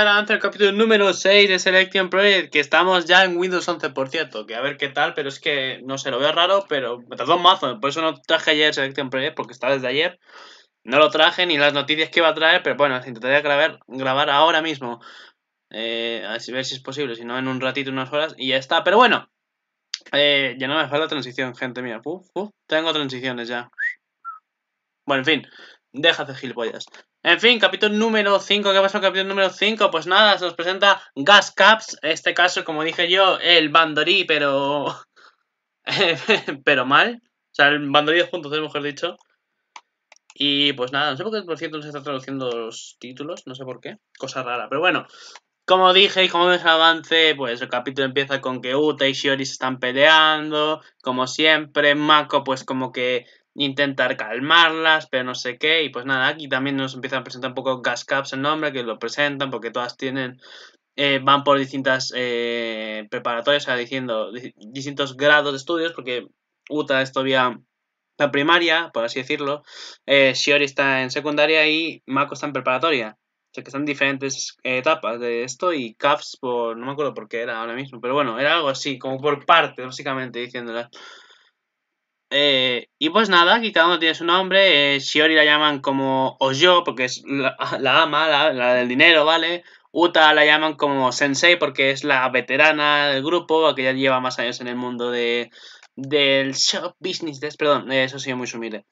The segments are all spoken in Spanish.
antes el capítulo número 6 de Selection Project, que estamos ya en Windows 11, por cierto, que a ver qué tal, pero es que, no se lo veo raro, pero me tardó un mazo, por eso no traje ayer Selection Project, porque está desde ayer, no lo traje, ni las noticias que iba a traer, pero bueno, intentaré grabar, ahora mismo, eh, a ver si es posible, si no en un ratito, unas horas, y ya está, pero bueno, eh, ya no me falta transición, gente mira, tengo transiciones ya. Bueno, en fin, deja déjate gilipollas. En fin, capítulo número 5, ¿qué con el capítulo número 5? Pues nada, se nos presenta Gas Caps, este caso, como dije yo, el bandorí, pero... pero mal. O sea, el bandorí 2.0, mejor dicho. Y pues nada, no sé por qué, por cierto, no se está traduciendo los títulos, no sé por qué, cosa rara. Pero bueno, como dije y como dije avance, pues el capítulo empieza con que Uta y Shiori se están peleando, como siempre, Mako pues como que intentar calmarlas, pero no sé qué, y pues nada, aquí también nos empiezan a presentar un poco Gas Caps el nombre, que lo presentan porque todas tienen, eh, van por distintas eh, preparatorias, o sea, diciendo distintos grados de estudios, porque Uta es todavía la primaria, por así decirlo, eh, Shiori está en secundaria y Mako está en preparatoria. O sea, que están diferentes eh, etapas de esto y Caps por, no me acuerdo por qué era ahora mismo, pero bueno, era algo así, como por parte, básicamente, diciéndolas. Eh, y pues nada, aquí cada uno tiene su nombre. Eh, Shiori la llaman como Ojo, porque es la, ama, la, del dinero, ¿vale? Uta la llaman como Sensei, porque es la veterana del grupo, que lleva más años en el mundo de, del shop business, perdón, eh, eso sí, muy humilde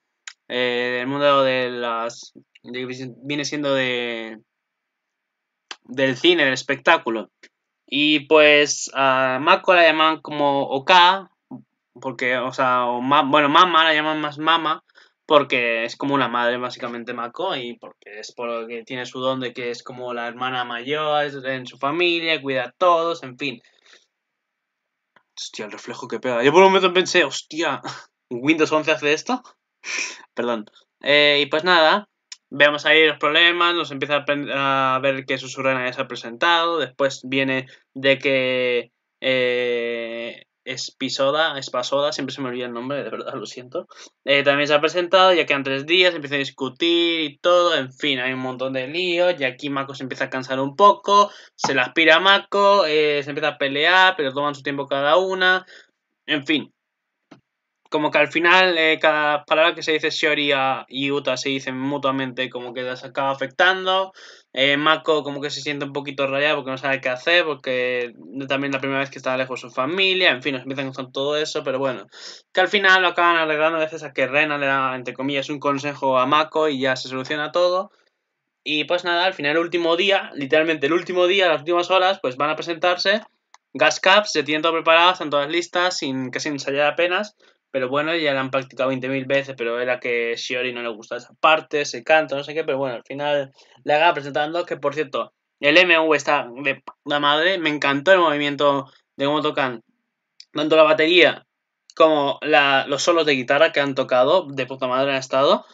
Eh, el mundo de las. viene siendo de. del cine, del espectáculo. Y pues a Mako la llaman como Oka, porque, o sea, o bueno, mamá, la llaman más Mama, porque es como una madre básicamente maco. y porque es porque tiene su don de que es como la hermana mayor en su familia, cuida a todos, en fin. Hostia, el reflejo que pega. Yo por un momento pensé, hostia, ¿Windows 11 hace esto? Perdón. Eh, y pues nada, Veamos ahí los problemas, nos empieza a, ver que su ya se ha presentado, después viene de que... Eh, Espisoda, Espasoda, siempre se me olvida el nombre, de verdad, lo siento. Eh, también se ha presentado, ya quedan tres días, empieza a discutir y todo, en fin, hay un montón de líos, y aquí Mako se empieza a cansar un poco, se la aspira a Mako, eh, se empieza a pelear, pero toman su tiempo cada una, en fin. Como que al final eh, cada palabra que se dice Shiori y Uta se dicen mutuamente como que las acaba afectando. Eh, Mako como que se siente un poquito rayado porque no sabe qué hacer, porque también la primera vez que está lejos de su familia, en fin, nos empiezan con todo eso, pero bueno, que al final lo acaban arreglando a veces a que Rena le da, entre comillas, un consejo a Mako y ya se soluciona todo. Y pues nada, al final el último día, literalmente el último día, las últimas horas, pues van a presentarse. Gas se tienen todo preparado, están todas listas, sin casi ensayar apenas. Pero bueno, ya la han practicado 20.000 veces, pero era que Shiori no le gusta esa parte, se canto, no sé qué, pero bueno, al final la haga presentando, que por cierto, el MV está de la madre, me encantó el movimiento de cómo tocan tanto la batería como los solos de guitarra que han tocado, de puta madre han estado.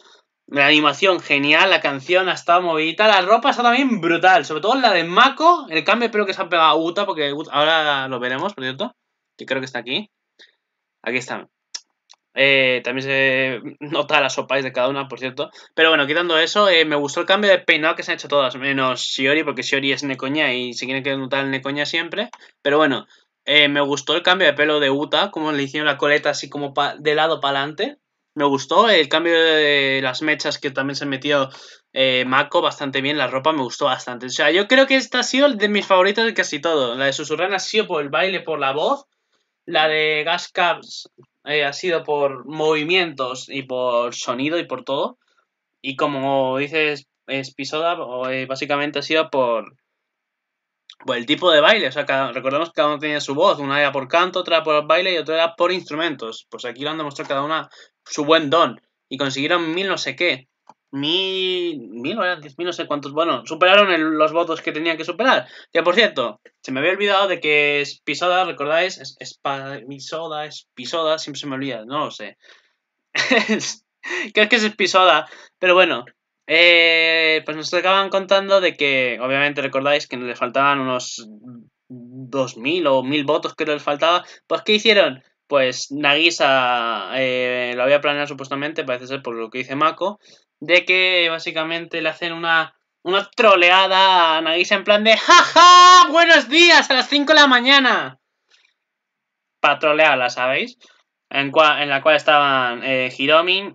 La animación genial, la canción ha estado movidita, la ropa está también brutal, sobre todo la de Mako, el cambio espero que se ha pegado a Uta, porque ahora lo veremos, por cierto, que creo que está aquí. Aquí están eh, también se nota la sopais de cada una, por cierto. Pero bueno, quitando eso, eh, me gustó el cambio de peinado que se han hecho todas, menos Shiori, porque Shiori es Necoña y se tiene que notar el Necoña siempre. Pero bueno, eh, me gustó el cambio de pelo de Uta, como le hicieron la coleta así como de lado para adelante. Me gustó el cambio de las mechas que también se metió metido Mako bastante bien, la ropa me gustó bastante. O sea, yo creo que esta ha sido de mis favoritas de casi todo. La de Susurrana ha sido por el baile, por la voz. La de Gascaps eh, ha sido por movimientos y por sonido y por todo. Y como dices, Spisoda, eh, básicamente ha sido por, por el tipo de baile. O sea, recordemos que cada uno tenía su voz. Una era por canto, otra por baile y otra era por instrumentos. Pues aquí lo han demostrado cada una su buen don. Y consiguieron mil no sé qué mil, mil, diez no sé cuántos. Bueno, superaron los votos que tenían que superar. Ya, por cierto, se me había olvidado de que es pisoda ¿recordáis? Es, es pisoda siempre se me olvida, no lo sé. Creo que es pisoda pero bueno. Eh, pues nos acaban contando de que, obviamente recordáis que le faltaban unos dos mil o mil votos que les faltaba. Pues ¿qué hicieron? pues Nagisa eh, lo había planeado supuestamente, parece ser por lo que dice Mako, de que básicamente le hacen una, una troleada a Nagisa en plan de ¡Jaja! Ja, ¡Buenos días! A las 5 de la mañana. Para trolearla, ¿sabéis? En, en la cual estaban eh, Hiromi,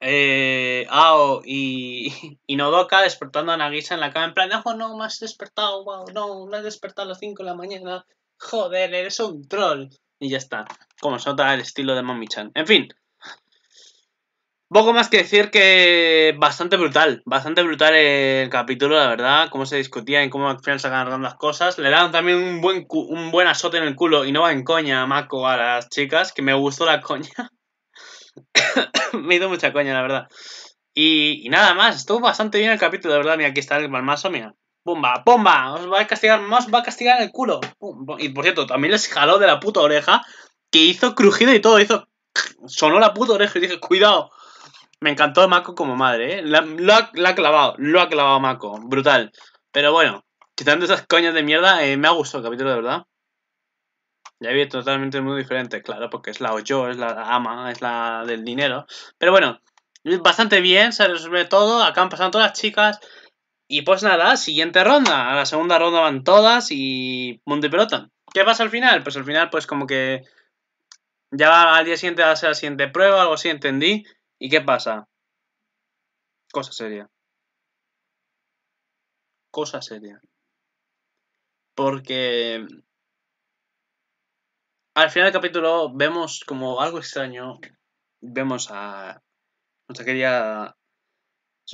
eh, Ao y, y, Nodoka despertando a Nagisa en la cama en plan ¡Oh, no! Me has despertado, wow, no, me has despertado a las 5 de la mañana. Joder, eres un troll y ya está. Como se nota el estilo de Mommy Chan. En fin. Poco más que decir que bastante brutal, bastante brutal el capítulo, la verdad, cómo se discutía y cómo al final se agarraban las cosas. Le dan también un buen, un buen azote en el culo y no va en coña a Mako a las chicas, que me gustó la coña. me hizo mucha coña, la verdad. Y, nada más, estuvo bastante bien el capítulo, la verdad, mira, aquí está el palmaso, mira. ¡Bomba! ¡Bomba! Os va a castigar, más va a castigar el culo. Y por cierto, también les jaló de la puta oreja que hizo crujido y todo, hizo. Sonó la puta oreja y dije, cuidado. Me encantó Mako como madre, ¿eh? La, lo, ha, clavado, lo ha clavado Mako, brutal. Pero bueno, quitando esas coñas de mierda, eh, me ha gustado el capítulo de verdad. Ya vi totalmente muy diferente, claro, porque es la Oyo, es la ama, es la del dinero. Pero bueno, bastante bien, se resuelve todo, han pasando todas las chicas. Y pues nada, siguiente ronda. A la segunda ronda van todas y ¡Monte y pelota. ¿Qué pasa al final? Pues al final, pues como que ya al día siguiente va a ser la siguiente prueba, algo así entendí. ¿Y qué pasa? Cosa seria. Cosa seria. Porque al final del capítulo vemos como algo extraño. Vemos a nuestra querida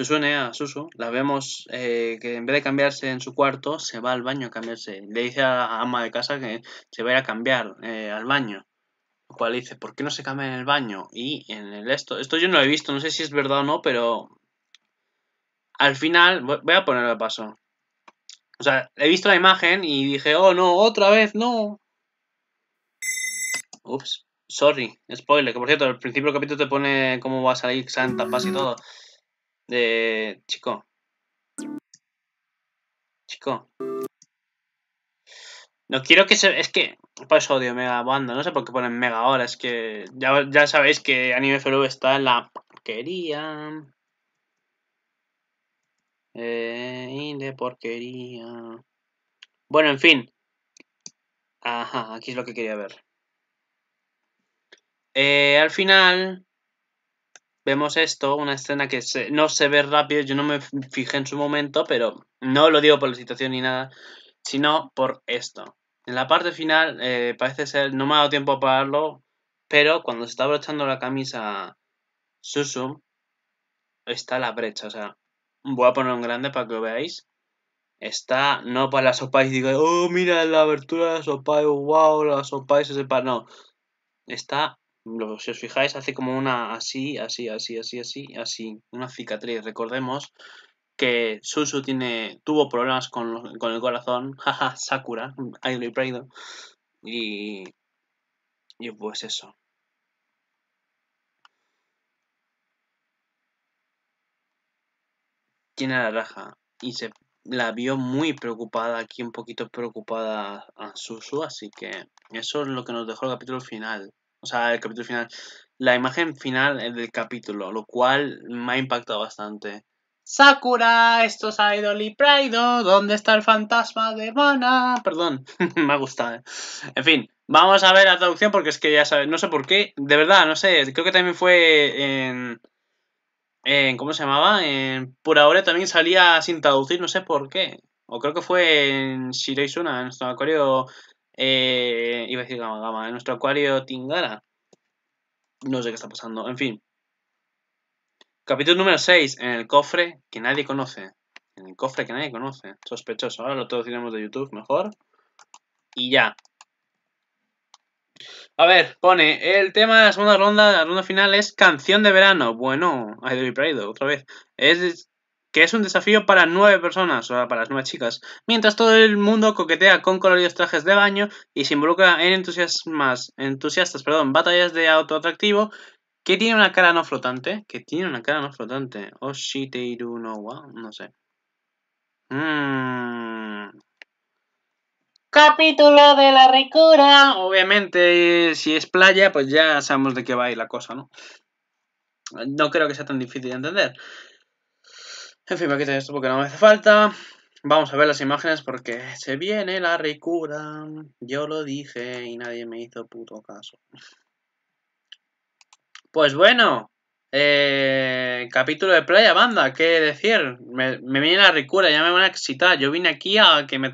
suene a Susu, la vemos eh, que en vez de cambiarse en su cuarto, se va al baño a cambiarse. Le dice a ama de casa que se va a ir a cambiar eh, al baño. Lo cual dice, ¿por qué no se cambia en el baño? Y en el esto, esto yo no lo he visto, no sé si es verdad o no, pero al final, voy a poner el paso. O sea, he visto la imagen y dije, oh no, otra vez, no. Ups, sorry, spoiler, que por cierto, al principio del capítulo te pone cómo va a salir Santa Paz y todo de chico. Chico. No quiero que se... Es que... Por eso odio Mega Banda. No sé por qué ponen Mega ahora. Es que... Ya, sabéis que Anime Flu está en la porquería. Eh, y de porquería. Bueno, en fin. Ajá, aquí es lo que quería ver. Eh, al final vemos esto, una escena que no se ve rápido, yo no me fijé en su momento, pero no lo digo por la situación ni nada, sino por esto. En la parte final eh, parece ser, no me ha dado tiempo a pararlo, pero cuando se está abrochando la camisa Susum. está la brecha, o sea, voy a poner un grande para que lo veáis. Está, no para la sopa y digo, oh, mira la abertura de la sopa, wow, oh, la sopa y se separa, no. Está si os fijáis, hace como una así, así, así, así, así, así, una cicatriz. Recordemos que Susu tiene, tuvo problemas con, el corazón, jaja, Sakura, Ivory y y, y pues eso. Tiene la raja y se la vio muy preocupada, aquí un poquito preocupada a Susu, así que eso es lo que nos dejó el capítulo final o sea, el capítulo final, la imagen final eh, del capítulo, lo cual me ha impactado bastante. Sakura, estos es Idol y Praido, ¿dónde está el fantasma de Mana? Perdón, me ha gustado. Eh. En fin, vamos a ver la traducción porque es que ya sabes, no sé por qué, de verdad, no sé, creo que también fue en... en ¿Cómo se llamaba? En Pura también salía sin traducir, no sé por qué. O creo que fue en Shirei en nuestro acuario eh, iba a decir Gama Gama, en nuestro acuario Tingara. No sé qué está pasando, en fin. Capítulo número 6, en el cofre que nadie conoce. En el cofre que nadie conoce. Sospechoso, ahora lo traduciremos de YouTube mejor. Y ya. A ver, pone, el tema de la segunda ronda, la ronda final es Canción de Verano. Bueno, I Do Be otra vez. Es que es un desafío para nueve personas, o sea, para las nueve chicas, mientras todo el mundo coquetea con coloridos trajes de baño y se involucra en entusiasmas, entusiastas perdón, batallas de autoatractivo que tiene una cara no flotante, que tiene una cara no flotante, Oshiteiru no wa, no sé. Mm. Capítulo de la ricura. Obviamente, si es playa, pues ya sabemos de qué va a ir la cosa, ¿no? No creo que sea tan difícil de entender. En fin, me quito esto porque no me hace falta. Vamos a ver las imágenes porque se viene la ricura. Yo lo dije y nadie me hizo puto caso. Pues bueno, eh, capítulo de playa, banda, qué decir. Me, viene la ricura, ya me van a excitar. Yo vine aquí a que, me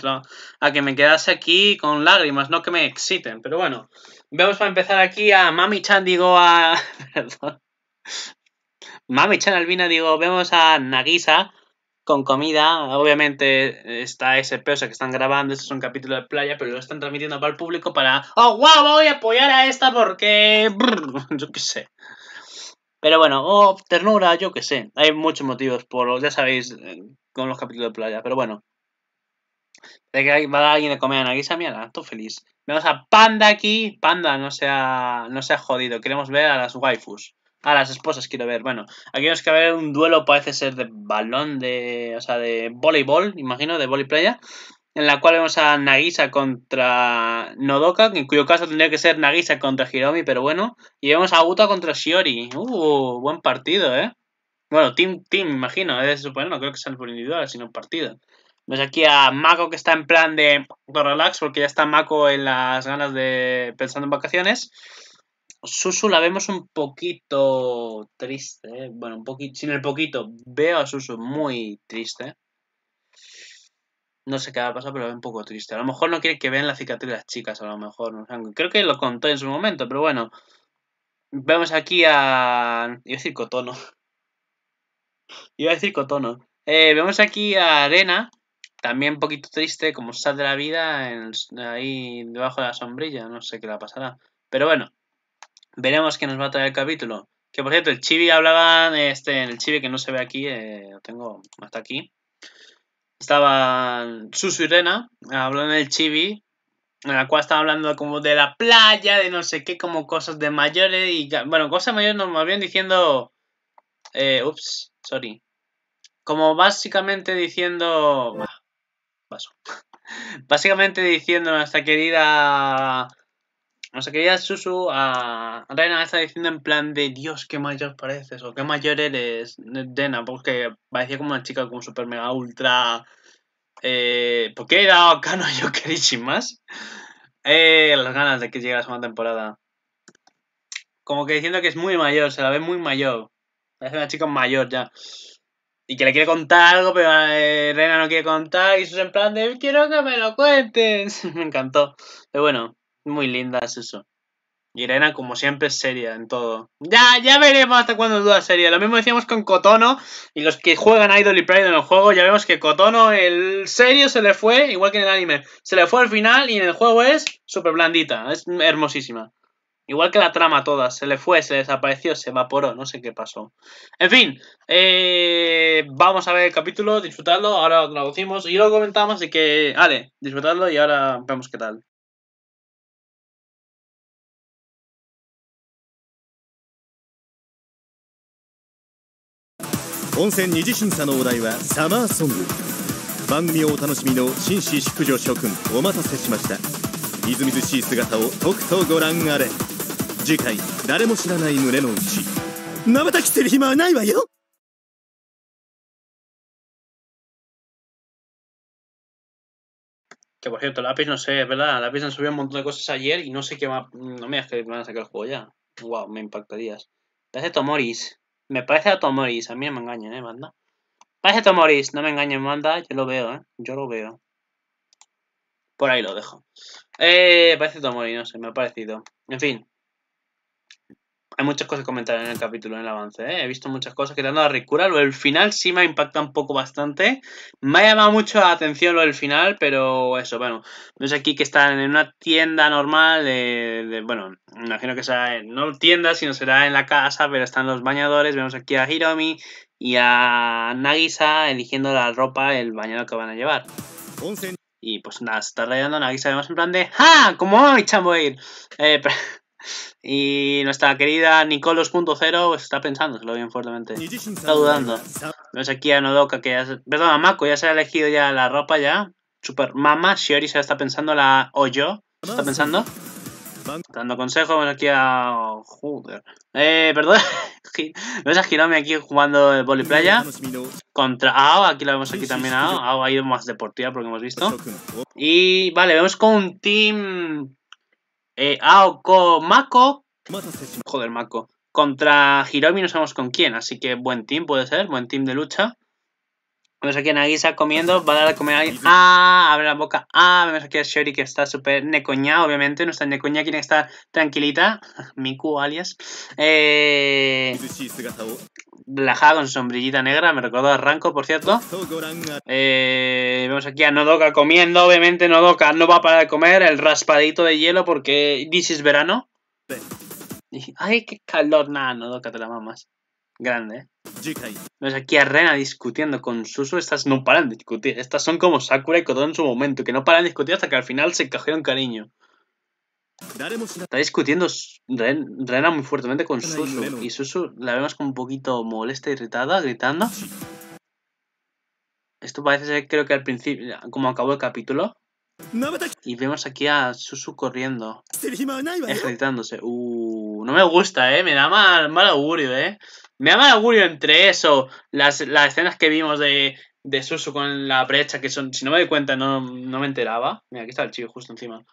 a que me quedase aquí con lágrimas, no que me exciten. Pero bueno, vamos a empezar aquí a Mami Chan, digo a... Perdón. Mami Chan Albina, digo, vemos a Nagisa con comida. Obviamente está ese peso que están grabando, este es un capítulo de playa, pero lo están transmitiendo para el público para, oh, wow, voy a apoyar a esta porque... yo qué sé. Pero bueno, oh, ternura, yo qué sé. Hay muchos motivos, por ya sabéis, eh, con los capítulos de playa, pero bueno. De que va a alguien de comer a Nagisa, mira, estoy feliz. Vemos a Panda aquí. Panda, no se ha jodido. Queremos ver a las waifus. A las esposas quiero ver. Bueno, aquí nos que ver un duelo, parece ser de balón, de, o sea, de voleibol, imagino, de voleibol playa. En la cual vemos a Nagisa contra Nodoka, en cuyo caso tendría que ser Nagisa contra Hiromi, pero bueno. Y vemos a Uta contra Shiori. Uh, buen partido, ¿eh? Bueno, team, team, imagino, ¿eh? es suponer, no creo que sea por individual, sino partido. Vemos aquí a Mako que está en plan de, relax, porque ya está Mako en las ganas de pensando en vacaciones. Susu la vemos un poquito triste, ¿eh? bueno, un poquito, sin el poquito, veo a Susu muy triste. No sé qué va a pasar, pero la veo un poco triste. A lo mejor no quiere que vean la cicatriz de las chicas, a lo mejor. creo que lo contó en su momento, pero bueno. Vemos aquí a... Iba a decir Cotono. Iba a decir Cotono. Eh, vemos aquí a Arena, también un poquito triste, como sal de la vida, en ahí debajo de la sombrilla. No sé qué le pasará. Pero bueno, Veremos qué nos va a traer el capítulo. Que por cierto, el chibi hablaban, este, el chibi que no se ve aquí, eh, lo tengo hasta aquí. estaba Susu y Rena, hablando del chibi, en la cual estaba hablando como de la playa, de no sé qué, como cosas de mayores y... Bueno, cosas mayores nos habían diciendo... Eh, ups, sorry. Como básicamente diciendo... Paso. básicamente diciendo nuestra querida o sea, que ya Susu a Reina está diciendo en plan de Dios, qué mayor pareces o qué mayor eres, Dena, porque parecía como una chica como super mega ultra. Eh, ¿Por qué era Kano sin más? Eh, las ganas de que llegue la segunda temporada. Como que diciendo que es muy mayor, se la ve muy mayor. Parece una chica mayor ya. Y que le quiere contar algo, pero Reina eh, no quiere contar. Y Susu en plan de, quiero que me lo cuentes. me encantó. Pero bueno, muy linda es eso. Irena, como siempre, es seria en todo. Ya, ya veremos hasta cuándo duda seria. Lo mismo decíamos con Cotono y los que juegan Idol y Pride en el juego. Ya vemos que Cotono, el serio se le fue, igual que en el anime. Se le fue al final y en el juego es súper blandita. Es hermosísima. Igual que la trama toda, se le fue, se desapareció, se evaporó, no sé qué pasó. En fin, eh, vamos a ver el capítulo, disfrutadlo, ahora lo traducimos y lo comentamos, así que, vale, disfrutadlo y ahora vemos qué tal. 温泉二次審査のお題はサマーソング番組をお楽しみの紳士淑女諸君お待たせしましたみずみずしい姿をとくとご覧あれ次回誰も知らない胸の内瞬きする暇はないわよ Que por cierto, el Apex no sé, es verdad, el Apex nos subió un montón de cosas ayer y no sé qué más. No me digas que van a sacar el juego ya. Wow, me impactarías. Parece Tomoris. Me parece a Tomoris, a mí no me engañen, ¿eh, banda? Parece a Tomoris, no me engañen, manda yo lo veo, ¿eh? Yo lo veo. Por ahí lo dejo. Eh, parece Tomoris, no sé, me ha parecido. En fin, hay muchas cosas que comentar en el capítulo, en el avance. ¿eh? He visto muchas cosas que dando la Ricura. Lo del final sí me impacta un poco bastante. Me ha llamado mucho la atención lo del final, pero eso, bueno. Vemos aquí que están en una tienda normal. De, bueno, imagino que sea no tienda, sino será en la casa, pero están los bañadores. Vemos aquí a Hiromi y a Nagisa eligiendo la ropa, el bañador que van a llevar. Y pues nada, se está rayando Nagisa, vemos en plan de ¡Ja! ¡Ah, ¿Cómo a Eh, Y nuestra querida Nicolos.0 pues, está pensándoselo bien fuertemente. Está dudando. Vemos aquí a Nodoka, que ya se... Perdón, a Mako, ya se ha elegido ya la ropa ya. Super Mama, Shiori se está pensando, la Oyo se está pensando. Dando consejo, vemos aquí a... Joder. Eh, perdón. vemos a Hiromi aquí jugando el voli playa. Contra Ao, aquí la vemos aquí también a Ao. Ao ha ido más deportiva, porque hemos visto. Y vale, vemos con un team eh, Aoko ah, Mako. Joder, Mako. Contra Hiromi no sabemos con quién, así que buen team puede ser, buen team de lucha. Vemos aquí a Nagisa comiendo, va a dar a comer a alguien. ¡Ah! Abre la boca. ¡Ah! Vemos aquí a Shuri que está súper necoña, obviamente. No está necoña, quiere estar tranquilita. Miku, alias. Eh... Relajada con sombrillita negra, me recordó a Ranco por cierto. Eh... Vemos aquí a Nodoka comiendo, obviamente Nodoka no va a parar de comer. El raspadito de hielo porque this is verano. ¡Ay, qué calor! Nada, Nodoka, te la mamas. Grande, ¿eh? vemos aquí a Rena discutiendo con Susu, estas no paran de discutir. Estas son como Sakura y todo en su momento, que no paran de discutir hasta que al final se cogieron cariño. Está discutiendo Rena muy fuertemente con Susu. Y Susu la vemos como un poquito molesta, irritada, gritando. Esto parece ser, creo que al principio, como acabó el capítulo. Y vemos aquí a Susu corriendo, ejercitándose. Uh, no me gusta, eh. Me da mal, mal augurio, eh. Me da mal augurio entre eso, las, escenas que vimos de, de Susu con la brecha, que son, si no me doy cuenta, no, me enteraba. Mira, aquí está el chico justo encima.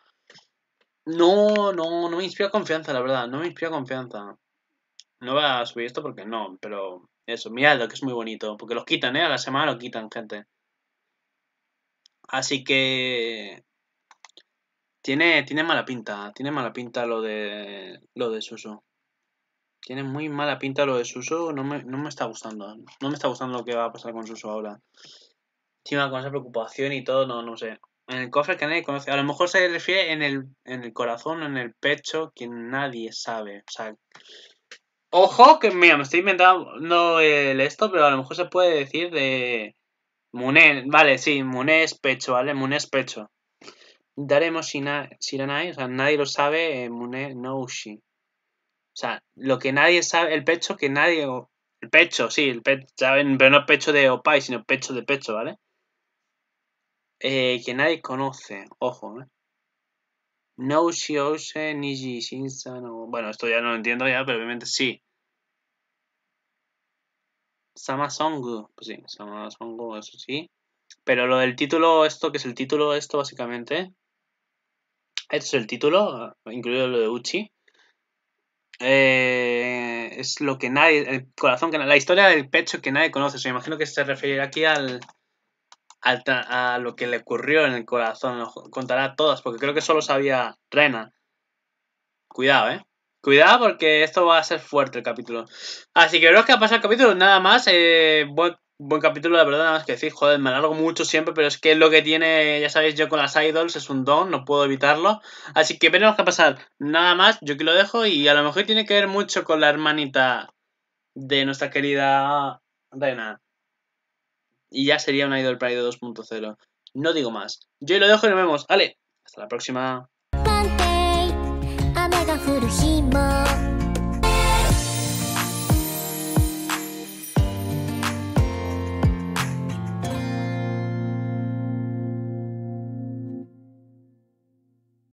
No, no, no me inspira confianza, la verdad, no me inspira confianza. No voy a subir esto porque no, pero eso, lo que es muy bonito, porque los quitan, ¿eh? A la semana lo quitan, gente. Así que... Tiene, tiene mala pinta, tiene mala pinta lo de, lo de Susu. Tiene muy mala pinta lo de Suso. No me, está gustando. No me está gustando lo que va a pasar con Suso ahora. Encima con esa preocupación y todo, no, no sé. En el cofre que nadie conoce. A lo mejor se refiere en el, corazón, en el pecho, que nadie sabe. O sea. Ojo, que mira, me estoy inventando el esto, pero a lo mejor se puede decir de. Muné, vale, sí, Muné es pecho, ¿vale? Muné es pecho. Daremos Shiranai, o sea, nadie lo sabe, eh, Muné no ushi. O sea, lo que nadie sabe, el pecho que nadie. El pecho, sí, el pecho, ¿saben? Pero no pecho de Opai, sino pecho de pecho, ¿vale? Eh, que nadie conoce, ojo, ¿eh? No Niji Shinsa no. Bueno, esto ya no lo entiendo ya, pero obviamente sí. Samasongu, pues sí, Samasongu, eso sí. Pero lo del título, esto que es el título, esto básicamente. esto es el título, incluido lo de Uchi. Eh, es lo que nadie, el corazón que la historia del pecho que nadie conoce. me imagino que se referirá aquí al, al a lo que le ocurrió en el corazón. Lo contará todas, porque creo que solo sabía Rena. Cuidado, eh. Cuidado porque esto va a ser fuerte el capítulo. Así que veros que ha pasado el capítulo. Nada más. Eh, buen capítulo, la verdad, nada más que decir, joder, me alargo mucho siempre, pero es que lo que tiene, ya sabéis, yo con las idols es un don, no puedo evitarlo. Así que veremos qué pasar. Nada más, yo aquí lo dejo y a lo mejor tiene que ver mucho con la hermanita de nuestra querida Reina. Y ya sería una idol Pride 2.0. No digo más. Yo ahí lo dejo y nos vemos. Vale. hasta la próxima.